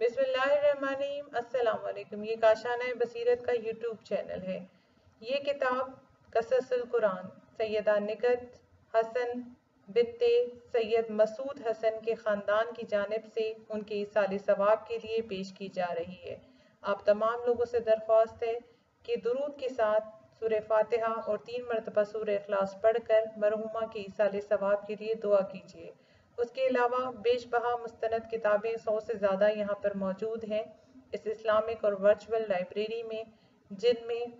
बिस्मिल्लाम ये काशाना बसीरत का YouTube channel है ये किताब कससल कुरान सैदा निकत हसन बित्ते सैयद मसूद हसन के ख़ानदान की जानब से उनके साल सवाब के लिए पेश की जा रही है आप तमाम लोगों से दरख्वास्त है कि दरूद के साथ सूर फातिहा और तीन मरतबा सूर अखलास पढ़कर मरहुमा के साल सवाब के लिए दुआ कीजिए उसके अलावा बेश बहा मुस्तंद किताबें सौ से ज़्यादा यहाँ पर मौजूद हैं इस इस्लामिक और वर्चुअल लाइब्रेरी में जिनमें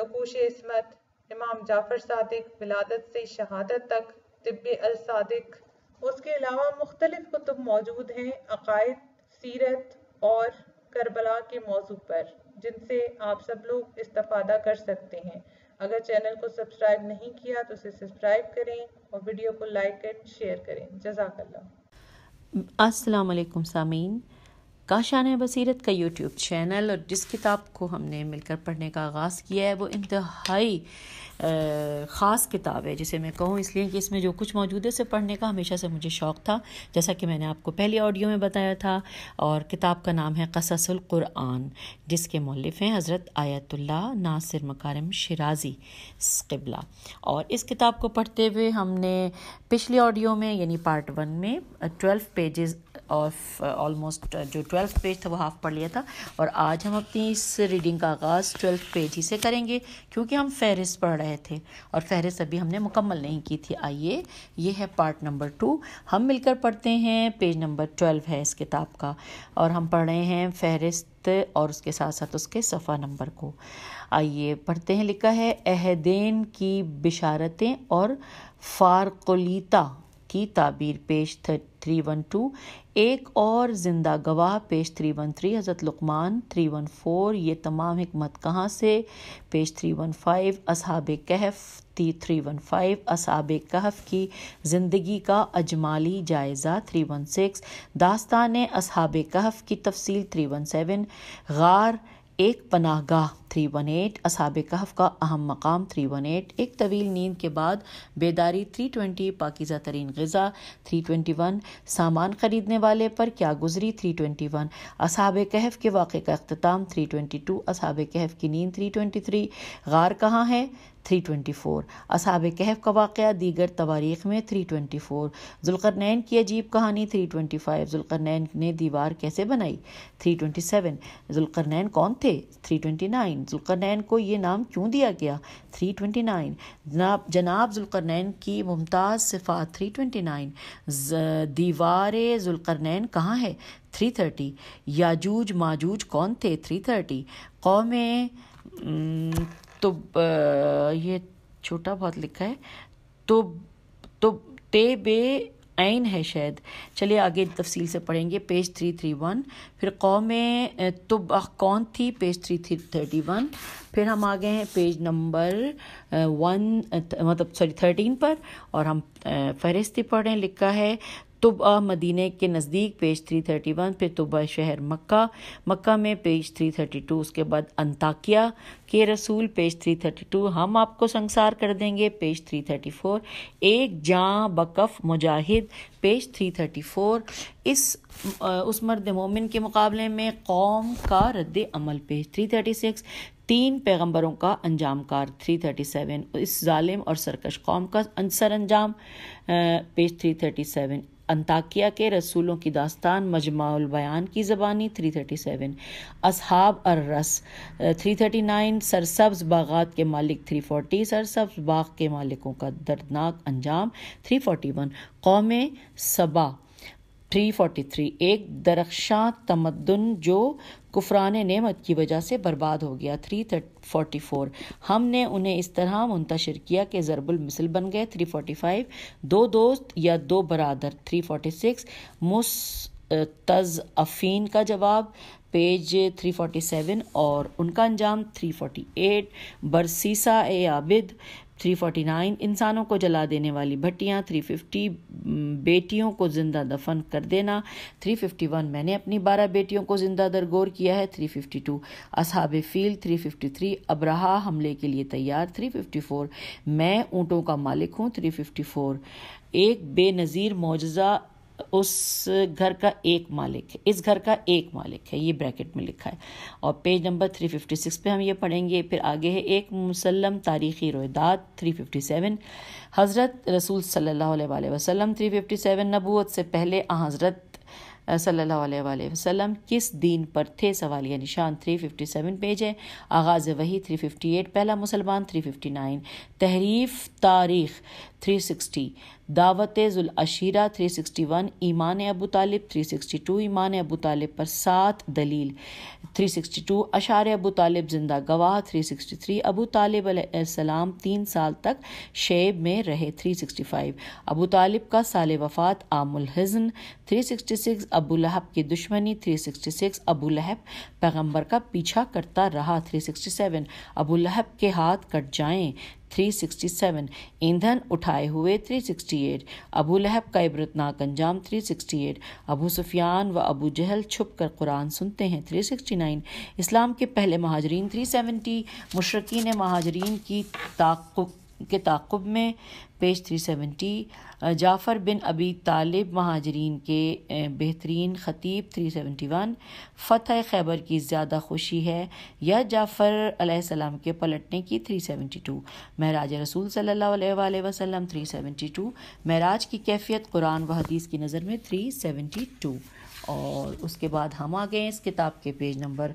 नकोश इसमत इमाम जाफ़र सदक विलादत से शहादत तक तिब अलसादक उसके अलावा मुख्तलिफ कुतुब मौजूद हैं अकायद सीरत और करबला के मौजू पर जिनसे आप सब लोग इस्तफ़ादा कर सकते हैं अगर चैनल को सब्सक्राइब नहीं किया तो उसे सब्सक्राइब करें और वीडियो को लाइक एंड शेयर करें जजाकल्ला अस्सलाम वालेकुम सामीन काशान बसीरत का यूट्यूब चैनल और जिस किताब को हमने मिलकर पढ़ने का आगाज़ किया है वो इंतहाई ख़ास किताब है जिसे मैं कहूँ इसलिए कि इसमें जो कुछ मौजूद है उसे पढ़ने का हमेशा से मुझे शौक़ था जैसा कि मैंने आपको पहले ऑडियो में बताया था और किताब का नाम है कससल जिसके मौलफ हैं हज़रत आयतुल्ला नासिर मकारम शराजी कबला और इस किताब को पढ़ते हुए हमने पिछले ऑडियो में यानी पार्ट वन में ट्वेल्व पेजेस ऑफ ऑलमोस्ट जो ट्वेल्थ पेज था वो हाफ पढ़ लिया था और आज हम अपनी इस रीडिंग का आगाज़ ट्वेल्थ पेज ही से करेंगे क्योंकि हम फहरिस्त पढ़ रहे रहे थे और फहरिस्त अभी हमने मुकम्मल नहीं की थी आइए ये है पार्ट नंबर टू हम मिलकर पढ़ते हैं पेज नंबर ट्वेल्व है इस किताब का और हम पढ़ रहे हैं फहरिस्त और उसके साथ साथ उसके सफ़ा नंबर को आइए पढ़ते हैं लिखा है अहदेन की बिशारतें और फारकुलीता की ताबीर पेश थ्री वन टू एक और ज़िंदा गवाह पेश थ्री वन थ्री हज़रत लुकमान थ्री वन फोर ये तमाम हमत कहाँ से पेज थ्री वन फाइव असहाब कहफ थ्री वन फाइव असहाब कहफ की ज़िंदगी का अजमाली जायज़ा थ्री वन सिक्स दास्तान असहाब कहफ की तफसील थ्री वन सेवन गार एक पनाह गाह थ्री वन एट असाब कहफ का अहम मकाम थ्री वन एट एक तवील नींद के बाद बेदारी थ्री ट्वेंटी पाकिज़ा तरीन गज़ा थ्री ट्वेंटी वन सामान ख़रीदने वाले पर क्या गुजरी थ्री ट्वेंटी वन असाब कहफ के वाक़े का अख्ताम थ्री ट्वेंटी टू असाब कहफ की नींद थ्री ट्वेंटी थ्री गार कहाँ है 324 असाब कहफ का वाक़ दीगर तबारीख़ में 324 जुल्करनैन की अजीब कहानी 325 जुल्करनैन ने दीवार कैसे बनाई 327 जुल्करनैन कौन थे 329 जुल्करनैन को ये नाम क्यों दिया गया 329 जनाब जनाब जुल्करनैन की मुमताज़ सिफात 329 दीवार जुल्करनैन कहाँ है 330 याजूज माजूज कौन थे 330 कौम तो ये छोटा बहुत लिखा है तो तो ते बे ऐन है शायद चलिए आगे तफसील से पढ़ेंगे पेज थ्री थ्री वन फिर कौम तो कौन थी page three three thirty one फिर हम आ गए हैं पेज नंबर वन मतलब सॉरी थर्टीन पर और हम फहरिस्ती पढ़ें लिखा है तुबा मदीने के नज़दीक पेज 331 फिर तुबा शहर मक्का मक्का में पेज 332 उसके बाद अंताकिया के रसूल पेज 332 हम आपको संसार कर देंगे पेज 334 एक जाँ बकफ मुजाहिद पेज 334 इस उस मर्द मोमिन के मुकाबले में कौम का रद्द अमल पेज 336 तीन पैगंबरों का अंजाम कार 337 इस जालिम और सरकश कौम का सर अंजाम पेज 337 अंताकिया के रसूलों की दास्तान मजमाउल बयान की ज़बानी 337 असहाब अर रस 339 सरसब्ज बागात के मालिक 340 सरसब्ज बाग के मालिकों का दर्दनाक अंजाम 341 कौम सबा 343 एक दरख्शा तमद्दन जो कुफरान नेमत की वजह से बर्बाद हो गया 344 हमने उन्हें इस तरह मुंतशर किया कि ज़रबुल मिसल बन गए 345 दो दोस्त या दो बरदर 346 मुस तज अफीन का जवाब पेज 347 और उनका अंजाम 348 बरसीसा ए आबिद 349 इंसानों को जला देने वाली भट्टियाँ 350 बेटियों को ज़िंदा दफन कर देना 351 मैंने अपनी 12 बेटियों को ज़िंदा दरगोर किया है 352 असहाब फील 353 अबराहा हमले के लिए तैयार 354 मैं ऊँटों का मालिक हूँ 354 एक बेनज़ीर मुजजा उस घर का एक मालिक है इस घर का एक मालिक है ये ब्रैकेट में लिखा है और पेज नंबर 356 पे हम ये पढ़ेंगे फिर आगे है एक मुसलम तारीखी रोदात 357 हज़रत रसूल सल्लल्लाहु अलैहि वसल्लम 357 नबूत से पहले आ हज़रत सल्लल्लाहु अलैहि वसल्लम किस दीन पर थे सवालिया निशान 357 पेज है आगाज़ वही 358 पहला मुसलमान 359 तहरीफ तारीख 360 दावत अशीरा 361 ईमान अबू तालिब 362 ईमान अबू तालिब पर सात दलील 362 अशार अबू तालिब जिंदा गवाह 363 अबू तालिब सलाम तीन साल तक शेब में रहे 365 अबू तालिब का साल वफ़ात आमुल हज़न 366 अबू लहब की दुश्मनी 366 अबू लहब पैगंबर का पीछा करता रहा 367 अबू लहब के हाथ कट जाएं 367 ईंधन उठाए हुए 368 अबू लहब का इबरतनाक अंजाम 368 अबू सुफियान व अबू जहल छुप कर कुरान सुनते हैं 369 इस्लाम के पहले महाजरीन 370 मुशरकिन महाजरीन की ताकुक के ताक़ुब में पेज 370 जाफ़र बिन अबी तालिब महाजरीन के बेहतरीन ख़तीब 371 फतः खैबर की ज़्यादा खुशी है या जाफ़र अलैहिस्सलाम के पलटने की 372 महराज रसूल सल्लल्लाहु अलैहि वसल्लम टू महराज की कैफियत कुरान व हदीस की नज़र में 372 और उसके बाद हम आ गए इस किताब के पेज नंबर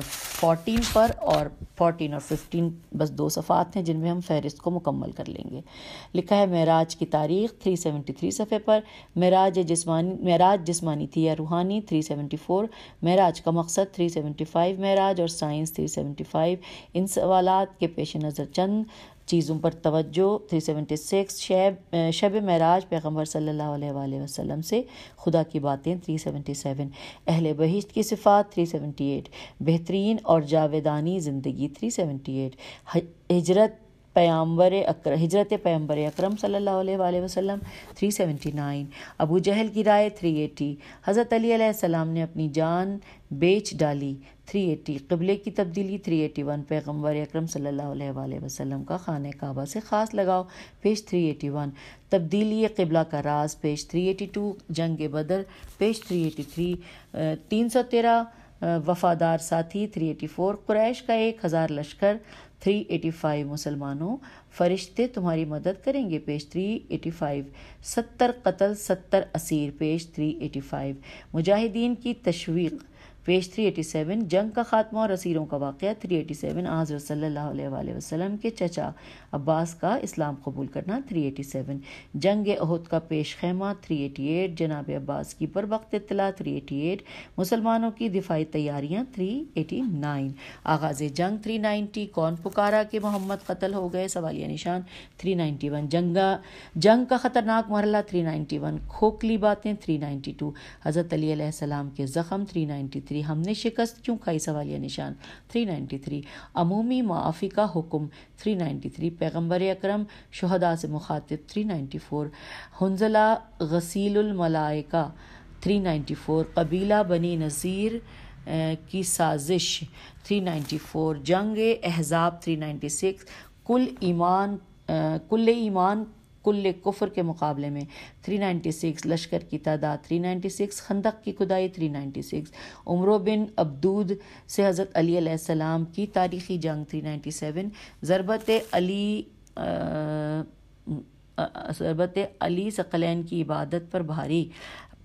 फोर्टीन पर और फोर्टीन और फिफ्टीन बस दो सफ़ात हैं जिनमें हम फहरिस्त को मुकम्मल कर लेंगे लिखा है महराज की तारीख थ्री सेवेंटी थ्री सफ़े पर मराज जिसमानी मराज जिसमानी थी या रूहानी थ्री सेवेंटी फोर महराज का मकसद थ्री सेवेंटी फाइव मराज और साइंस थ्री सेवेंटी फाइव इन सवाल के पेश नज़र चंद चीज़ों पर तवज्जो 376 शब शब महराज पैगम्बर सल्ला वसम से खुदा की बातें 377 अहल बहिश्त की सिफात 378 बेहतरीन और जावेदानी ज़िंदगी 378 हजरत पैम्बर अक्र हजरत पैम्बर अक्रम सल्ला वसम थ्री सेवेंटी नाइन अबू जहल की राय थ्री एटी हज़रत अली सलाम ने अपनी जान बेच डाली 380 कबले की तब्दीली 381 वन पैगम्बर अक्रम अलैहि वसल्लम का खान काबा से ख़ास थ्री एटी 381 तब्दीली कबला का राज एटी 382 जंग बदर तीन 383 तेरह वफादार साथी 384 क्रैश का एक हज़ार लश्कर 385 मुसलमानों फरिश्ते तुम्हारी मदद करेंगे एटी 385 सत्तर कतल सत्तर असीर एटी 385 मुजाहिदीन की तशवीक़ पेज 387 जंग का खात्मा और असीरों का वाक़ 387 आज सल्लल्लाहु वसलम के चचा अब्बास का इस्लाम कबूल करना 387 जंग अहद का पेश खैमा 388 जनाब अब्बास की पर वक्त इतला एट मुसलमानों की दिफाई तैयारियाँ थ्री एटी नाइन आगाज़ जंग नाइन्टी कौन पुकारा के मोहम्मद कतल हो गए सवालिया निशान थ्री नाइन्टी वन जंगा जंग का ख़तरनाक मरला थ्री नाइन्टी वन खोखली बातें टू हज़रत अली सलाम के ज़ख़म थ्री थ्री हमने शिकस्त क्यों खाई सवालिया निशान 393 अमूमी माफ़ी का हुक्म 393 पैगंबर अकरम शहदा से मुखातिब 394 हंजला गसीलमलाइका 394 कबीला बनी नज़ीर की साजिश 394 जंग एहजाब 396 कुल ईमान कुल ईमान कुल्ल कुफर के मुकाबले में 396 लश्कर की तादाद 396 खंदक की खुदाई 396 उम्र बिन अब्दूद से हज़रत अली सलाम की तारीखी जंग 397 ज़रबत अली ज़रबत अली सकलैन की इबादत पर भारी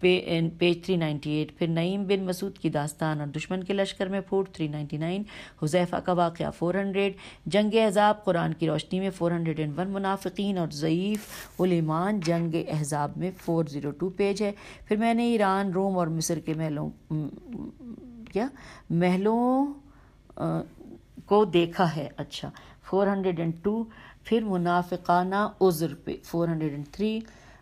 पे पेज एट फिर नईम बिन मसूद की दास्तान और दुश्मन के लश्कर में फूट नाइन हुजैफा का वाक़ हंड्रेड जंग एज़ाब कुरान की रोशनी में फ़ोर हंड्रेड एंड वन मुनाफिकीन और ज़यीफ़ उलेमान जंग एज़ाब में फ़ोर ज़ीरो टू पेज है फिर मैंने ईरान रोम और मिस्र के महलों क्या महलों आ, को देखा है अच्छा फोर हंड्रेड एंड टू फिर मुनाफिकाना उज़र पे फोर हंड्रेड एंड थ्री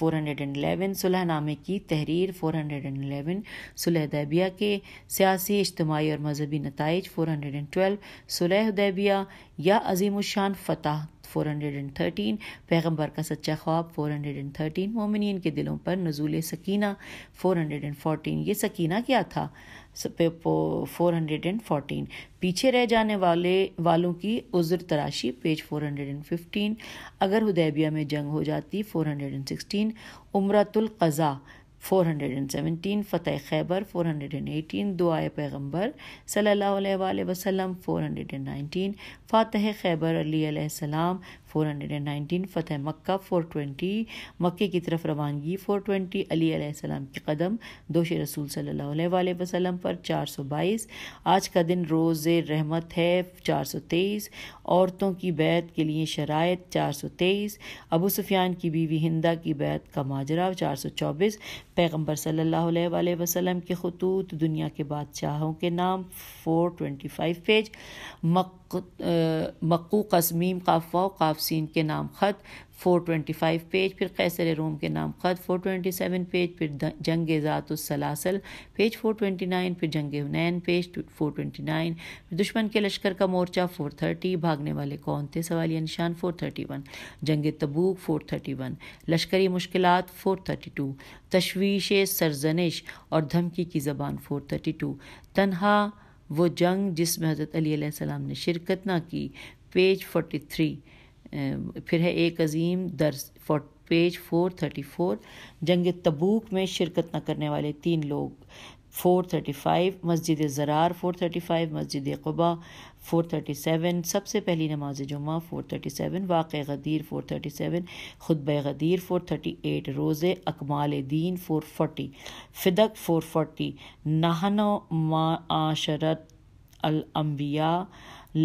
411 सुलहनामे की तहरीर 411 सुलह उदैबिया के सियासी इज्तमाही और मजहबी नतज 412 सुलह उदैबिया या अजीम शान फ़तह फोर हंड्रेड एंड थर्टीन पैगम्बर का सच्चा ख्वाब फोर हंड्रेड एंड थर्टीन मोमिन के दिलों पर नजूल सकीना फोर हंड्रेड एंड फोर्टीन ये सकीना क्या था फोर हंड्रेड एंड फोर्टीन पीछे रह जाने वाले वालों की उज्र तराशी page four hundred and fifteen अगर हुदैबिया में जंग हो जाती फोर हंड्रेड एंड सिक्सटीन उमरातुल्कज़ा 417 फतेह खैबर 418 दुआए पैगंबर सल्लल्लाहु अलैहि वसल्लम 419 फ़ातह खैबर अली सलाम 419 फतेह मक्का 420 मक्के की तरफ रवानगी 420 अली सलाम के कदम दोष रसूल सल्लल्लाहु अलैहि वसल्लम पर 422 आज का दिन रोज़ रहमत है 423 औरतों की बैत के लिए शराय 423 अबू सुफियान की बीवी हिंदा की बैत का माजरा 424 पैगंबर सल्लल्लाहु अलैहि वसल्लम के खतूत दुनिया के बादशाहों के नाम 425 पेज मक् मक्कू कसमीम काफ़ा काफसिन के नाम ख़त 425 पेज फिर कैसर रोम के नाम ख़त 427 पेज फिर जंग सलासल पेज 429 फिर जंग हुनैन पेज 429 फिर दुश्मन के लश्कर का मोर्चा 430 भागने वाले कौन थे सवालिया निशान 431 जंग तबूक 431 लश्करी मुश्किल 432 तशवीश सरजनिश और धमकी की ज़बान 432 तनहा वो जंग जिसमें हज़रत अली सलाम ने शिरकत ना की पेज 43 फिर है एक अजीम दर्स for page four thirty four जंग तबूक में शिरकत न करने वाले तीन लोग फोर थर्टी फाइव मस्जिद ज़रार फोर थर्टी फाइव मस्जिद क़बा फोर थर्टी सेवन सबसे पहली नमाज जुमा फोर थर्टी सेवन वाक़ गदीर फोर थर्टी सेवन खुतब गदीर फोर थर्टी एट रोज़े अकमाल दीन फोर फोटी फिदक फोर फोटी नाहन माशरत अलम्बिया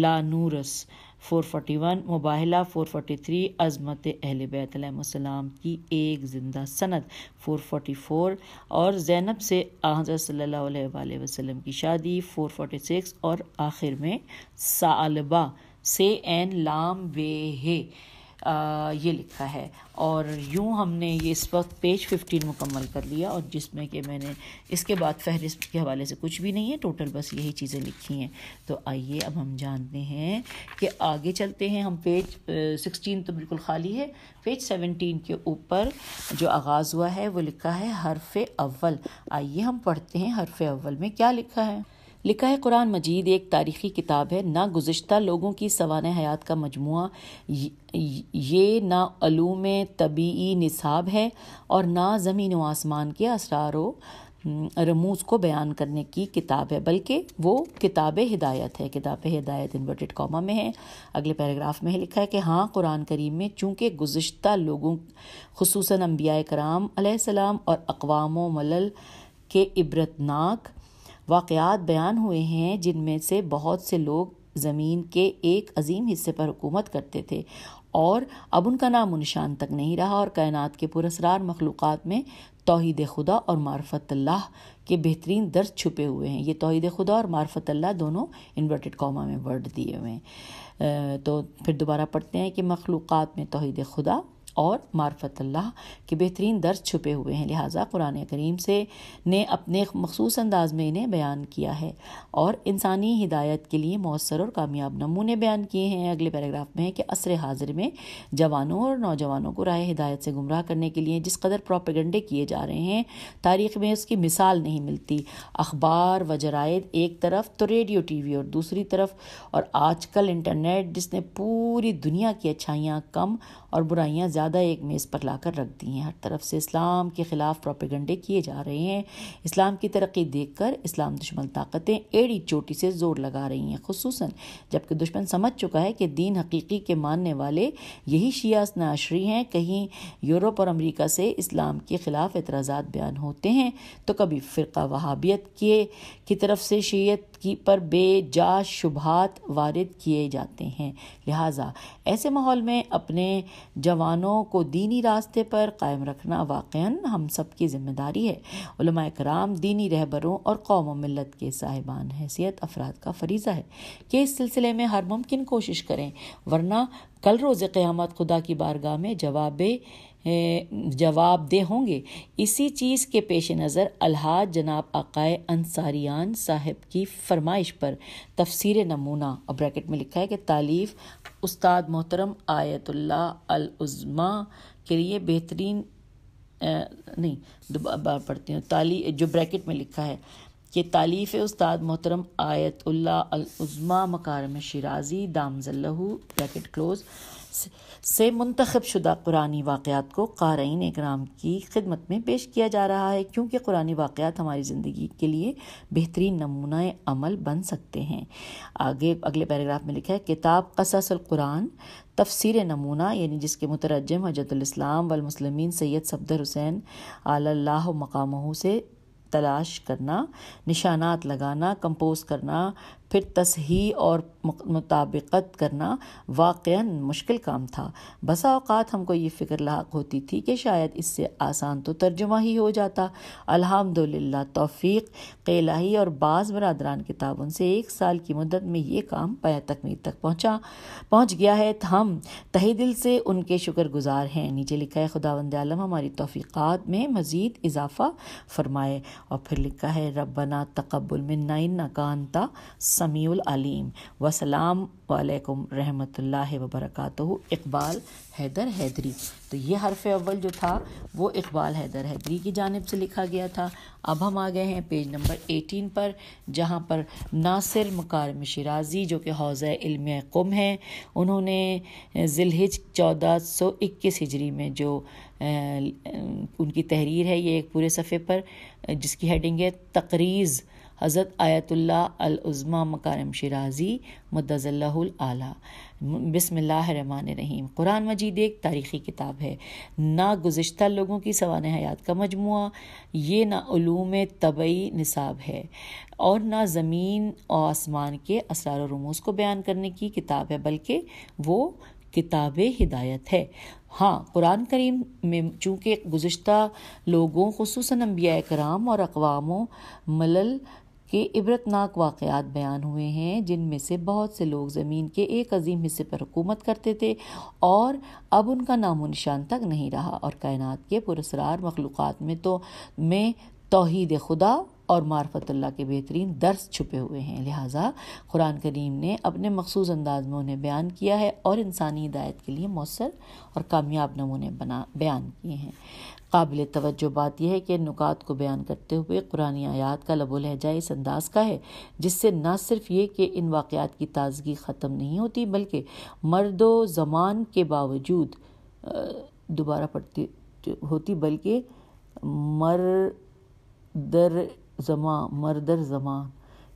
ला नूरस 441 मोबाहला 443 अजमत अहल बैतम की एक ज़िंदा सनद 444 और ज़ैनब से आज़र सल्ला वसम की शादी 446 और आखिर में सालबा से एन लाम बे है आ, ये लिखा है और यूँ हमने ये इस वक्त पेज फिफ्टीन मुकम्मल कर लिया और जिसमें कि मैंने इसके बाद फहरिस्त के हवाले से कुछ भी नहीं है टोटल बस यही चीज़ें लिखी हैं तो आइए अब हम जानते हैं कि आगे चलते हैं हम पेज सिक्सटीन तो बिल्कुल खाली है पेज सेवनटीन के ऊपर जो आगाज़ हुआ है वो लिखा है हरफ अव्वल आइए हम पढ़ते हैं हरफ अव्वल में क्या लिखा है लिखा है कुरान मजीद एक तारीखी किताब है ना गुज्तर लोगों की सवान हयात का मजमू ये ना अलूम तबी निसाब है और ना ज़मीन व आसमान के असरार रमूज को बयान करने की किताब है बल्कि वो किताब हिदायत है किताब हिदायत इन्वर्टेड कॉमा में है अगले पैराग्राफ में लिखा है कि हाँ कुरान करीम में चूँकि गुज्त लोगों खसूस अम्बिया कराम और अकवाम मलल के इबरतनाक वाक़ात बयान हुए हैं जिनमें से बहुत से लोग ज़मीन के एक अजीम हिस्से पर हुकूमत करते थे और अब उनका नाम निशान तक नहीं रहा और कायनात के पुरसरार मखलूक़ में तोहद खुदा और मारफत अल्लाह के बेहतरीन दर्ज छुपे हुए हैं ये तोहद खुदा और मारफत अल्लाह दोनों इन्वर्टेड कॉमा में वर्ड दिए हुए हैं तो फिर दोबारा पढ़ते हैं कि मखलूक़ात में तोहद खुदा और मार्फत अल्लाह के बेहतरीन दर्ज छुपे हुए हैं लिहाजा कुरान करीम से ने अपने मखसूस अंदाज में इन्हें बयान किया है और इंसानी हिदायत के लिए मौसर और कामयाब नमूने बयान किए हैं अगले पैराग्राफ में है कि असर हाजिर में जवानों और नौजवानों को राय हिदायत से गुमराह करने के लिए जिस कदर प्रोपेगेंडे किए जा रहे हैं तारीख में उसकी मिसाल नहीं मिलती अखबार व जरायद एक तरफ तो रेडियो टी वी और दूसरी तरफ और आज कल इंटरनेट जिसने पूरी दुनिया की अच्छाइयाँ कम और बुराइयां ज़्यादा एक मेज़ पर लाकर रख दी हैं हर तरफ से इस्लाम के ख़िलाफ़ प्रोपेगंडे किए जा रहे हैं इस्लाम की तरक्की देख कर इस्लाम दुश्मन ताकतें एड़ी चोटी से ज़ोर लगा रही हैं खसूस जबकि दुश्मन समझ चुका है कि दीन हकीकी के मानने वाले यही शियास नाशरी हैं कहीं यूरोप और अमरीका से इस्लाम के ख़िलाफ़ एतराज़ा बयान होते हैं तो कभी फ़िरका वहाबियत के की तरफ से शरीयत की पर बेजा शुभात वारिद किए जाते हैं लिहाजा ऐसे माहौल में अपने जवानों को दीनी रास्ते पर कायम रखना वाक़ हम सब की जिम्मेदारी है कराम दीनी रहबरों और कौम मिलत के साहिबान हैसियत अफराद का फरीज़ा है कि इस सिलसिले में हर मुमकिन कोशिश करें वरना कल रोज़ क़्यामत खुदा की बारगाह में जवाब जवाब दे होंगे इसी चीज़ के पेश नज़र अलहाज जनाब आकाए अंसारियान साहब की फरमाइश पर तफसर नमूना और ब्रैकेट में लिखा है कि तालीफ़ उस्ताद मोहतरम आयतुल्ला अलउज़मा के लिए बेहतरीन नहीं पढ़ती हूँ ताली जो ब्रैकेट में लिखा है ये तालीफ़ उस्ताद मोहतरम आयतुल्लाजमा अलज़मा मकारम शराजी दामजल्लू ब्रैकेट क्लोज से मंतखब शुदा कुरानी वाक़ात को क़ारीन इकराम की खिदमत में पेश किया जा रहा है क्योंकि कुरानी वाक़ात हमारी ज़िंदगी के लिए बेहतरीन नमूना अमल बन सकते हैं आगे अगले पैराग्राफ में लिखा है किताब कससल कुरान तफसर नमूना यानी जिसके मुतरजम हजरतलाम वलमसलमिन सैद सफदर हुसैन आल्ला मकाम से तलाश करना निशानात लगाना कंपोज करना फिर तसही और मुताबिकत करना वाक़ मुश्किल काम था बसा अवत हमको ये फ़िक्र लाक होती थी कि शायद इससे आसान तो तर्जुमा ही हो जाता अल्हम्दुलिल्लाह तौफीक केलाही और बाज़ बरदरान के ताउन से एक साल की मदद में ये काम पाया तकमीर तक पहुँचा पहुँच गया है हम तहे दिल से उनके शुक्रगुजार हैं नीचे लिखा है खुदावंद आलम हमारी तोफ़ीक़ात में मज़ीद इजाफ़ा फरमाए और फिर लिखा है रबना तकबुल मिन्ना कानता समीउलम वसलाम वालेकुम व वबरकत इकबाल हैदर हैदरी तो ये हरफ अव्वल जो था वो इकबाल हैदर हैदरी की जानब से लिखा गया था अब हम आ गए हैं पेज नंबर एटीन पर जहाँ पर नासिर मकारम शराजी जो कि हौज़ इल्म कुम हैं उन्होंने जिलहिज चौदह सौ इक्कीस हिजरी में जो उनकी तहरीर है ये एक पूरे सफ़े पर जिसकी हेडिंग है तकरीज़ हज़रत आयतुल्ला अलउज़मा मकारम शराजी बसमान रहीम कुरान मजीद एक तारीख़ी किताब है ना गुज्त लोगों की सवान हयात का मजमू ये ना तबई नसाब है और ना ज़मीन और आसमान के असरार रमूस को बयान करने की किताब है बल्कि वो किताब हिदायत है हाँ कुरान करीम में चूँकि गुज्त लोगों खसूस अम्बिया कराम और अकवामों मलल के इबरतनाक वाक़ात बयान हुए हैं जिनमें से बहुत से लोग ज़मीन के एक अजीम हिस्से पर हुकूमत करते थे और अब उनका नामो निशान तक नहीं रहा और कायनात के पुरसरार मखलूक़ में तो में तोहद खुदा और मार्फतल्ला के बेहतरीन दर्स छुपे हुए हैं लिहाजा कुरान करीम ने अपने मखसूस अंदाज में उन्हें बयान किया है और इंसानी हिदायत के लिए मौसर और कामयाब नमूने बना बयान किए हैं काबिल तवज्जो बात यह है कि नुकात को बयान करते हुए कुरानी आयात का लबो लहजा इस अंदाज का है जिससे न सिर्फ ये कि इन वाक़ात की ताजगी ख़त्म नहीं होती बल्कि मर्द ज़मान के बावजूद दोबारा पढ़ती होती बल्कि मरदर जमा मरदर जमा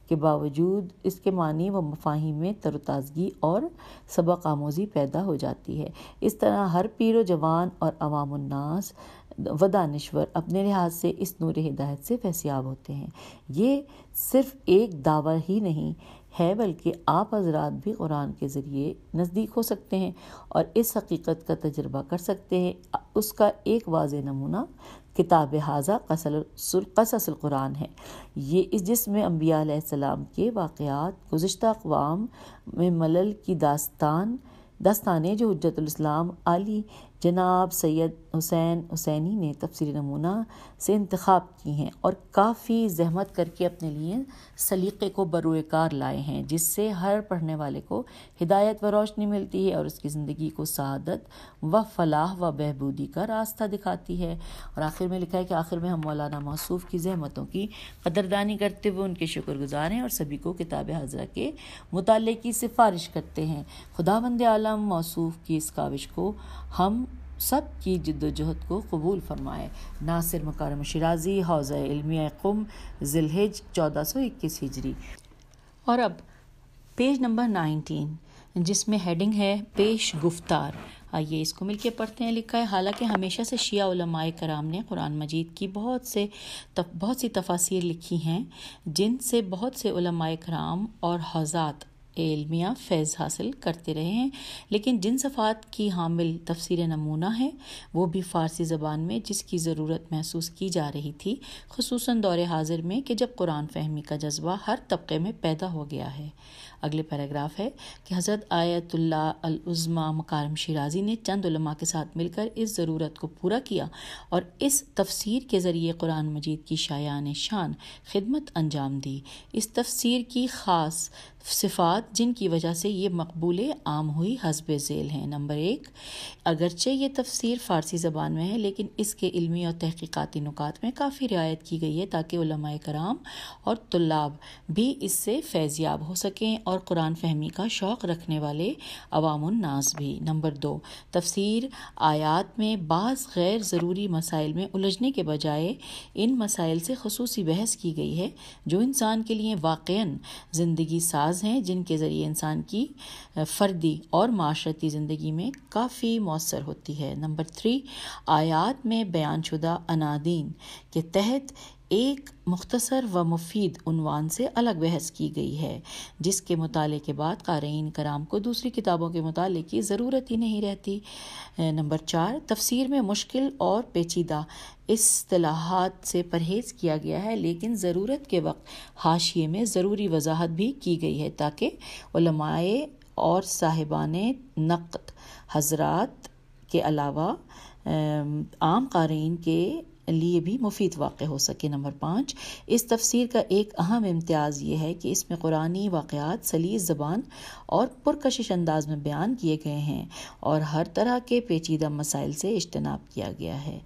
के बावजूद इसके मानी व मफाही में तरोताज़गी और सबक आमोज़ी पैदा हो जाती है इस तरह हर पीर जवान और अवामनास व दानश्वर अपने लिहाज से इस नूर हिदायत से फैसियाब होते हैं ये सिर्फ एक दावा ही नहीं है बल्कि आप हजरात भी कुरान के ज़रिए नज़दीक हो सकते हैं और इस हकीकत का तजर्बा कर सकते हैं उसका एक वाज नमूना किताब हाजा कसल कससल कुरान है ये इस जिसमें अम्बियालाम के वाक़ात गुज्त अवाम में मलल की दास्तान दस्तान जो हजतलाम आली जनाब सैयद हुसैन हुसैनी ने तफसर नमूना से इंतखब की हैं और काफ़ी जहमत करके अपने लिए सलीक़े को बरकार लाए हैं जिससे हर पढ़ने वाले को हिदायत व रोशनी मिलती है और उसकी ज़िंदगी को सदत व फलाह व बहबूदी का रास्ता दिखाती है और आखिर में लिखा है कि आखिर में हम मौलाना मासूफ की जहमतों की कदरदानी करते हुए उनके शुक्रगुजार हैं और सभी को किताब हाजरा के मुताले की सिफारिश करते हैं बंद आलम मौसूफ की इस काविश को हम सब की जद्दोजहद को कबूल फरमाए नासिर मकारम शराजी हौज़ इलमिया कुम जिलहिज चौदह सौ इक्कीस हिजरी और अब पेज नंबर नाइनटीन जिसमें हेडिंग है पेश गुफ्तार आइए इसको के पढ़ते हैं लिखा है हालांकि हमेशा से शिया उलमाए कराम ने कुरान मजीद की बहुत से तफ, बहुत सी तफासिर लिखी हैं जिनसे बहुत से उलमाए कराम और हौजात एलमिया फैज़ हासिल करते रहे हैं लेकिन जिन सफ़ात की हामिल तफसर नमूना है वो भी फ़ारसी ज़बान में जिसकी ज़रूरत महसूस की जा रही थी खसूस दौर हाजिर में कि जब कुरान फहमी का जज्बा हर तबके में पैदा हो गया है अगले पैराग्राफ है कि हज़रत आयतुल्ला मकारम शराजी ने चंद उलमा के साथ मिलकर इस ज़रूरत को पूरा किया और इस तफसीर के ज़रिए कुरान मजीद की शायान शान खिदमत अंजाम दी इस तफसीर की ख़ास सिफ़ात जिनकी वजह से ये मकबूल आम हुई हसब झेल हैं नंबर एक अगरचे ये तफसीर फ़ारसी ज़बान में है लेकिन इसके इलमी और तहकीक़ाती नुकात में काफ़ी रियायत की गई है ताकि कराम और तलाब भी इससे फैज़याब हो सकें और और कुरान फहमी का शौक़ रखने वाले अवामनास भी नंबर दो तफसीर आयात में बाज़ गैर ज़रूरी मसाइल में उलझने के बजाय इन मसाइल से खसूस बहस की गई है जो इंसान के लिए वाक़ ज़िंदगी साज हैं जिनके ज़रिए इंसान की फ़र्दी और माशरती ज़िंदगी में काफ़ी मौसर होती है नंबर थ्री आयात में बयान शुदा अनादीन के तहत एक मुख्तसर व मुफीद उनवान से अलग बहस की गई है जिसके मुताले के बाद क़ारीन कराम को दूसरी किताबों के मुताले की ज़रूरत ही नहीं रहती नंबर चार तफसीर में मुश्किल और पेचीदा असलाहत से परहेज़ किया गया है लेकिन ज़रूरत के वक्त हाशिए में ज़रूरी वजाहत भी की गई है ताकि और साहिबान नक़द हजरात के अलावा आम कारीन के लिए भी मुफीद वाक़ हो सके नंबर पाँच इस तफसीर का एक अहम इम्तियाज़ यह है कि इसमें कुरानी वाक़ात सलीस ज़बान और पुरकशिश अंदाज में बयान किए गए हैं और हर तरह के पेचीदा मसाइल से इज्तनाब किया गया है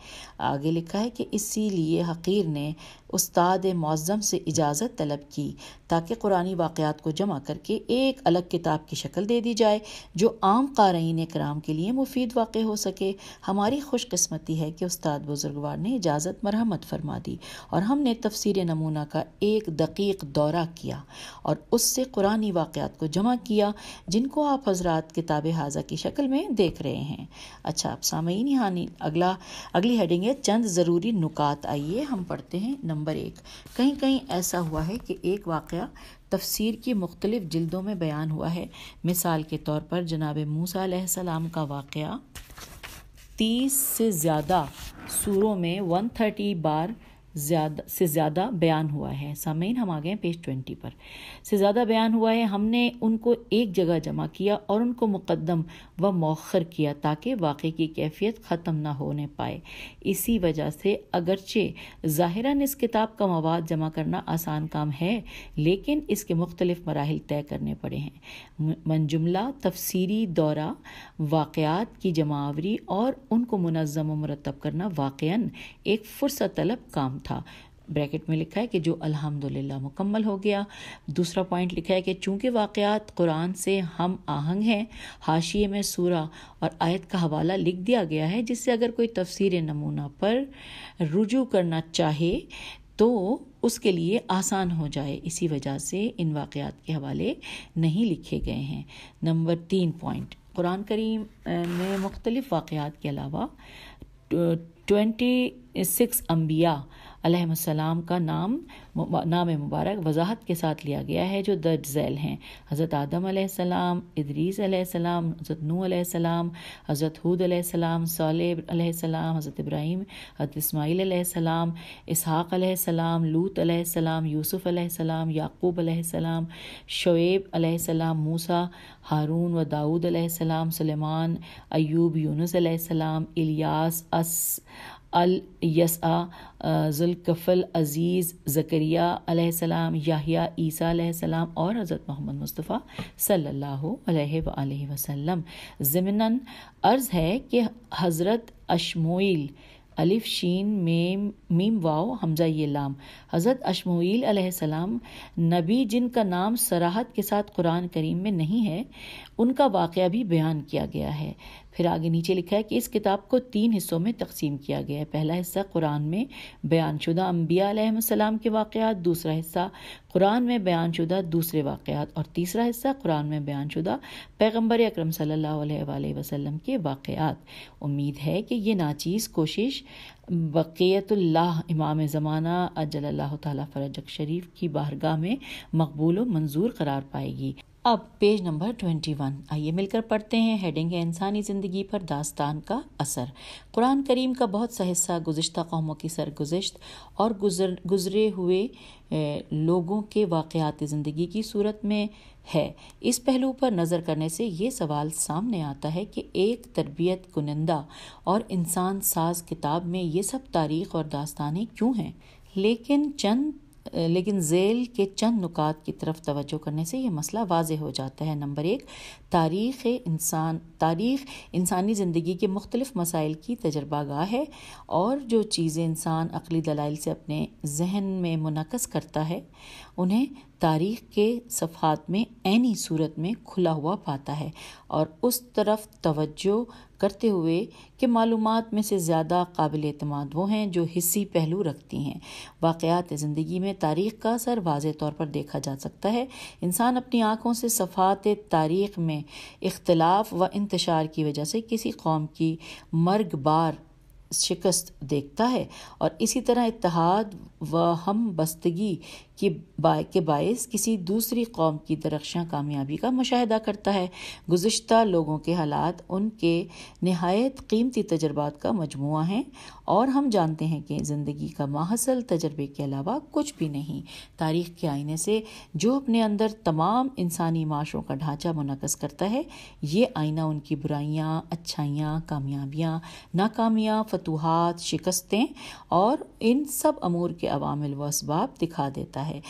आगे लिखा है कि इसी लिए हकीर ने उस्ताद मौज़म से इजाज़त तलब की ताकि कुरानी वाक़ात को जमा करके एक अलग किताब की शक्ल दे दी जाए जो आम क़ारीन कराम के लिए मुफीद वाक़ हो सके हमारी खुशकस्मती है कि उस्ताद बुज़ुर्गवार ने इजाज़त मरहमत फरमा दी और हमने तफसर नमूना का एक दकीक दौरा किया और उससे कुरानी वाक़ात को जमा किया जिनको आप हजरात किताब हाजा की शक्ल में देख रहे हैं अच्छा आप सामीन यहाँ अगला अगली हेडिंग है चंद ज़रूरी नुकात आइए हम पढ़ते हैं नंबर एक कहीं कहीं ऐसा हुआ है कि एक वाक़ तफसीर की मुख्तलिफ जल्दों में बयान हुआ है मिसाल के तौर पर जनाब मूसा सलाम का वाक़ तीस से ज़्यादा सूरों में वन थर्टी बार ज़्यादा से ज़्यादा बयान हुआ है सामीन हम आ गए पेज ट्वेंटी पर से ज़्यादा बयान हुआ है हमने उनको एक जगह जमा किया और उनको मुकदम व मौखर किया ताकि वाक़े की कैफियत ख़त्म ना होने पाए इसी वजह से अगरचे ज़ाहिरन इस किताब का मवाद जमा करना आसान काम है लेकिन इसके मुख्तलिफ मराहल तय करने पड़े हैं मनजुमला तफसीरी दौरा वाक़ात की जमावरी और उनको मुनज़म व मुरतब करना वाक़ एक फ़ुर्सत तलब काम था ब्रैकेट में लिखा है कि जो अल्हम्दुलिल्लाह मुकम्मल हो गया दूसरा पॉइंट लिखा है कि चूंकि वाक़ात कुरान से हम आहंग हैं हाशिए में सूरा और आयत का हवाला लिख दिया गया है जिससे अगर कोई तफसीर नमूना पर रुजू करना चाहे तो उसके लिए आसान हो जाए इसी वजह से इन वाक़ात के हवाले नहीं लिखे गए हैं नंबर तीन पॉइंट कुरान करीम में मुख्तलिफ़ वाक़ात के अलावा ट्वेंटी सिक्स अम्बिया अलैहिस्सलाम का नाम नाम मुबारक वजाहत के साथ लिया गया है जो दर्ज झैल हैं हज़रत आदम अलैहिस्सलाम इदरीस अलैहिस्सलाम हज़रत नू अलैहिस्सलाम हज़रत हूद अलैहिस्सलाम साले हज़रत इब्राहीम हज़रत इस्माईल अलैहिस्सलाम इसहाक़ लूत अलैहिस्सलाम यूसुफ़ अलैहिस्सलाम याकूब अलैहिस्सलाम शोएब अलैहिस्सलाम मूसा हारून व दाऊद अलैहिस्सलाम सुलेमान अयूब यूनुस इलियास अस अल यसा जुल्कफ़ल अज़ीज़ ज़करिया सलाम याहिया ईसा सलाम और हज़रत मोहम्मद मुस्तफ़ा सल्लल्लाहु जमन वसल्लम ज़मनन अर्ज़ है कि हज़रत अशमोइल अलिफ शीन मेम मीम वाओ हमजा ये लाम हज़रत अशमोईल सलाम नबी जिनका नाम सराहत के साथ कुरान करीम में नहीं है उनका वाक़ भी बयान किया गया है फिर आगे नीचे लिखा है कि इस किताब को तीन हिस्सों में तकसीम किया गया है पहला हिस्सा कुरान में बयान शुदा अम्बिया के वाक़ात दूसरा हिस्सा कुरान में बयान शुदा दूसरे वाक़ात और तीसरा हिस्सा कुरान में बयान शुदा पैगम्बर अक्रम सम के वाक़ात उम्मीद है कि ये नाचीज़ कोशिश बक़ीतुल्लाह इमाम ज़माना अजल ताला शरीफ की बारगाह में मकबूल व मंजूर करार पाएगी अब पेज नंबर ट्वेंटी वन आइए मिलकर पढ़ते हैं हेडिंग है इंसानी ज़िंदगी पर दास्तान का असर कुरान करीम का बहुत सा हिस्सा गुज्त कौमों की सरगजश्त और गुजर गुजरे हुए लोगों के वाक़ात ज़िंदगी की सूरत में है इस पहलू पर नज़र करने से ये सवाल सामने आता है कि एक तरबियत कुनंदा और इंसान साज किताब में ये सब तारीख और दास्तानें क्यों हैं लेकिन चंद लेकिन जेल के चंद नुकात की तरफ तवज्जो करने से यह मसला वाज हो जाता है नंबर एक तारीख इंसान तारीख इंसानी ज़िंदगी के मुख्तलिफ मसाइल की तजर्बा गाह है और जो चीज़ें इंसान अकली दलाइल से अपने जहन में मुनकस करता है उन्हें तारीख के सफ़ात में ऐनी सूरत में खुला हुआ पाता है और उस तरफ तवज्जो करते हुए कि मालूम में से ज़्यादा काबिल अतमाद वो हैं जो हिस्सी पहलू रखती हैं वाक़ात ज़िंदगी में तारीख का असर वाज तौर पर देखा जा सकता है इंसान अपनी आँखों से सफ़ात तारीख में इख्तलाफ व इंतशार की वजह से किसी कौम की मर्ग बार शिकस्त देखता है और इसी तरह इतिहाद व हम बस्तगी कि बा, के बायस किसी दूसरी कौम की दरख्शां कामयाबी का मुशाह करता है गुज्त लोगों के हालात उनके नहायत कीमती तजर्बात का मजमु हैं और हम जानते हैं कि ज़िंदगी का माहसल तजर्बे के अलावा कुछ भी नहीं तारीख़ के आईने से जो अपने अंदर तमाम इंसानी माशों का ढांचा मुनकस करता है ये आईना उनकी बुराइयाँ अच्छाइयाँ कामयाबियाँ नाकामियाँ फतूहत शिकस्तें और इन सब अमूर के अवामिल व इसबाब दिखा देता है है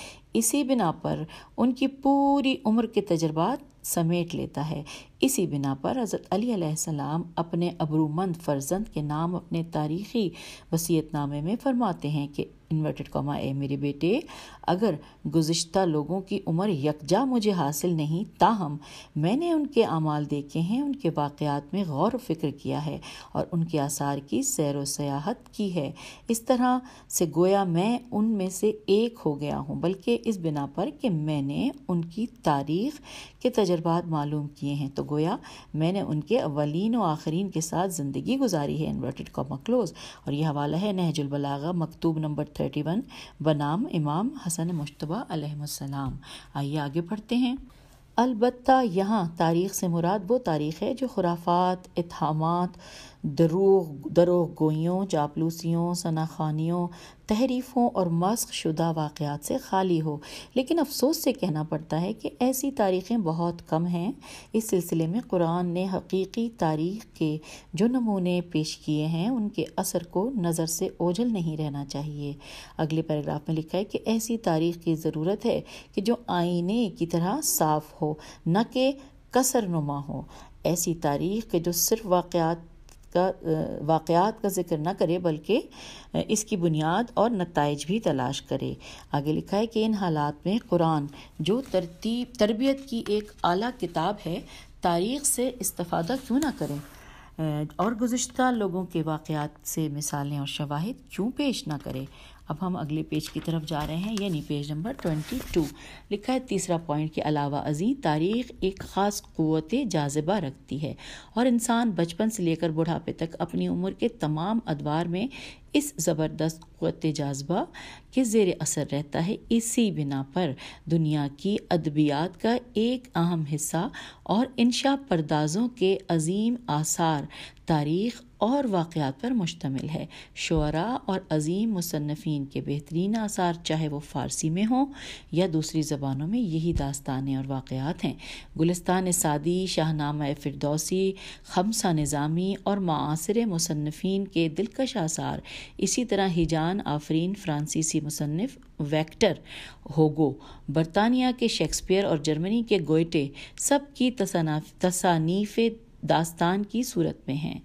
इसी बिना पर उनकी पूरी उम्र के तजर्बात समेट लेता है इसी बिना पर हज़रत अली सलाम अपने अबरूमंद फर्जंद के नाम अपने तारीख़ी वसीयतनामे में फरमाते हैं कि इन्वर्टेड कॉमा ए मेरे बेटे अगर गुज्त लोगों की उम्र यकजा मुझे हासिल नहीं ताहम मैंने उनके अमाल देखे हैं उनके वाक़ात में गौर फिक्र किया है और उनके आसार की सैर व सयाहत की है इस तरह से गोया मैं उनमें से एक हो गया हूँ बल्कि इस बिना पर कि मैंने उनकी तारीख के तजर्बात मालूम किए हैं तो गोया मैंने उनके अवलिन व आखरीन के साथ ज़िंदगी गुजारी है इन्वर्टेड कॉमा क्लोज और यह हवाला है नहजुलबलागा मकतूब नंबर थर्टी वन बनाम इमाम हसन मुशतबा अलैहिस्सलाम आइए आगे पढ़ते हैं अलबत् यहाँ तारीख़ से मुराद वो तारीख़ है जो खुराफात इतहाम दरोग दरोग गोइयों चापलूसियों सनाखानियों तहरीफ़ों और मस्क शुदा वाक़ात से खाली हो लेकिन अफसोस से कहना पड़ता है कि ऐसी तारीखें बहुत कम हैं इस सिलसिले में कुरान ने हकीकी तारीख के जो नमूने पेश किए हैं उनके असर को नज़र से ओझल नहीं रहना चाहिए अगले पैराग्राफ में लिखा है कि ऐसी तारीख की ज़रूरत है कि जो आईने की तरह साफ़ हो न कि कसर नुमा हो ऐसी तारीख के जो सिर्फ वाक़ात का वाक़ात का जिक्र ना करे बल्कि इसकी बुनियाद और नतज भी तलाश करे आगे लिखा है कि इन हालात में कुरान जो तरतीब तरबियत की एक आला किताब है तारीख से इस्ता क्यों ना करें और गुज्त लोगों के वाक़ात से मिसालें और शवाहद क्यों पेश ना करें अब हम अगले पेज की तरफ जा रहे हैं यानी पेज नंबर ट्वेंटी टू लिखा है तीसरा पॉइंट के अलावा अजीं तारीख एक ख़ास क़वत जाजबा रखती है और इंसान बचपन से लेकर बुढ़ापे तक अपनी उम्र के तमाम अदवार में इस ज़बरदस्त क़वत जाजबा के ज़ेर असर रहता है इसी बिना पर दुनिया की अदबियात का एक अहम हिस्सा और शाह परदाजों के अजीम आसार तारीख और वाक़ात पर मुश्तमिल है शुरा और अजीम मुसनफ़ीन के बेहतरीन आसार चाहे वो फ़ारसी में हों या दूसरी ज़बानों में यही दास्तान और वाक़ात हैं गुलस्तान सादी शाहनामा फिरदौसी खमसा निज़ामी और मासर मुसनफिन के दिलकश आसार इसी तरह हिजान आफरीन फ्रांसीसी मुसनफ़ वैक्टर होगो बरतानिया के शेक्सपियर और जर्मनी के गोयटे सब की तसानीफ़ दास्तान की सूरत में हैं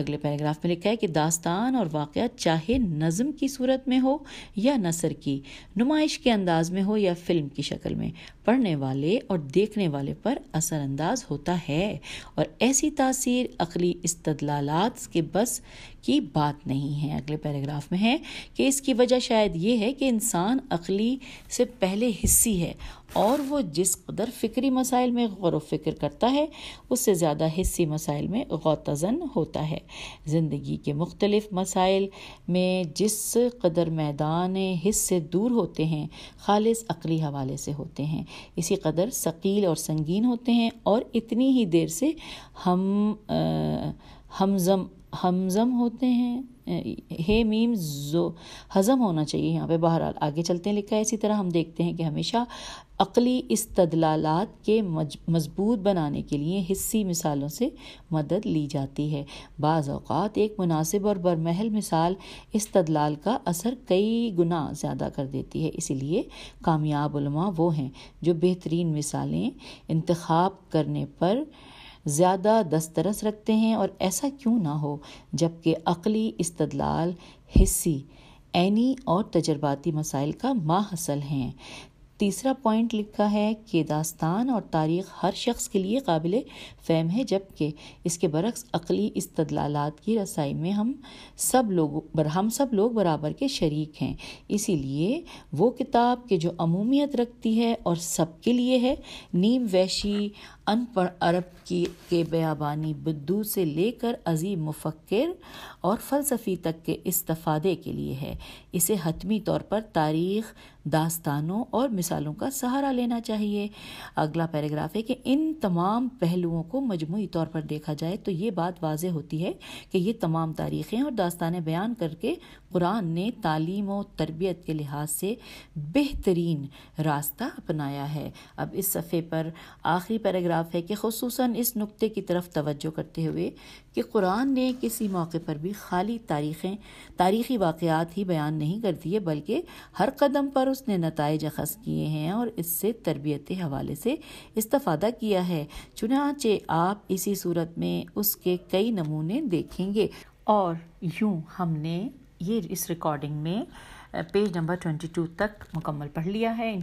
अगले पैराग्राफ में लिखा है कि दास्तान और वाक़ चाहे नज़म की सूरत में हो या नसर की नुमाइश के अंदाज में हो या फिल्म की शक्ल में पढ़ने वाले और देखने वाले पर असरानंदाज होता है और ऐसी तासीर अकली इस्तलालात के बस की बात नहीं है अगले पैराग्राफ में है कि इसकी वजह शायद ये है कि इंसान अकली से पहले हिस्सी है और वो जिस कदर फ़िक्री मसाइल में गौर वफ़िक्र करता है उससे ज़्यादा हिस्सी मसाइल में गौतजन होता है ज़िंदगी के मुख्तलिफ मसाइल में जिस कदर मैदान हिस्स से दूर होते हैं खालिस अकली हवाले से होते हैं इसी कदर शकील और संगीन होते हैं और इतनी ही देर से हम आ, हमजम हमजम होते हैं हे मीम जो हज़म होना चाहिए यहाँ पे बहरहाल आगे चलते हैं लिखा है इसी तरह हम देखते हैं कि हमेशा अकली इस्तदलालात के मजबूत बनाने के लिए हिस्सी मिसालों से मदद ली जाती है बाज़ एक मुनासिब और बरमहल मिसाल तदलाल का असर कई गुना ज़्यादा कर देती है इसीलिए कामयाब वो हैं जो बेहतरीन मिसालें इंतखब करने पर ज़्यादा दस्तरस रखते हैं और ऐसा क्यों ना हो जबकि अकली इस्तदलाल हिस्सी ऐनी और तजर्बाती मसाइल का माहसल हैं तीसरा पॉइंट लिखा है कि दास्तान और तारीख हर शख्स के लिए काबिल फहम है जबकि इसके बरक्स अकली इस्तलालात की रसाई में हम सब लोग हम सब लोग बराबर के शरीक हैं इसीलिए वो किताब के जो अमूमियत रखती है और सब के लिए है नीम वैशी अनपढ़ अरब की के बयाबानी बुद्धू से लेकर अजीम मुफक्र और फलसफी तक के इस्तफादे के लिए है इसे हतमी तौर पर तारीख दास्तानों और मिसालों का सहारा लेना चाहिए अगला पैराग्राफ है कि इन तमाम पहलुओं को मजमू तौर पर देखा जाए तो ये बात वाज होती है कि ये तमाम तारीखें और दास्तान बयान करके कुरान ने तालीम और तरबियत के लिहाज से बेहतरीन रास्ता अपनाया है अब इस सफ़े पर आखिरी पैराग्राफ इख्तलाफ है कि खसूस इस नुक्ते की तरफ तवज्जो करते हुए कि कुरान ने किसी मौके पर भी खाली तारीखें तारीखी वाक़ात ही बयान नहीं कर दिए बल्कि हर कदम पर उसने नतज अखज़ किए हैं और इससे तरबियत हवाले से इस्तादा किया है चुनाचे आप इसी सूरत में उसके कई नमूने देखेंगे और यूँ हमने ये इस रिकॉर्डिंग में पेज नंबर 22 तक मुकम्मल पढ़ लिया है इन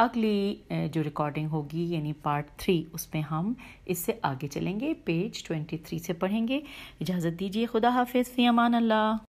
अगली जो रिकॉर्डिंग होगी यानी पार्ट थ्री उसमें हम इससे आगे चलेंगे पेज ट्वेंटी थ्री से पढ़ेंगे इजाज़त दीजिए खुदा हाफिज़ फ़ी अमान अल्लाह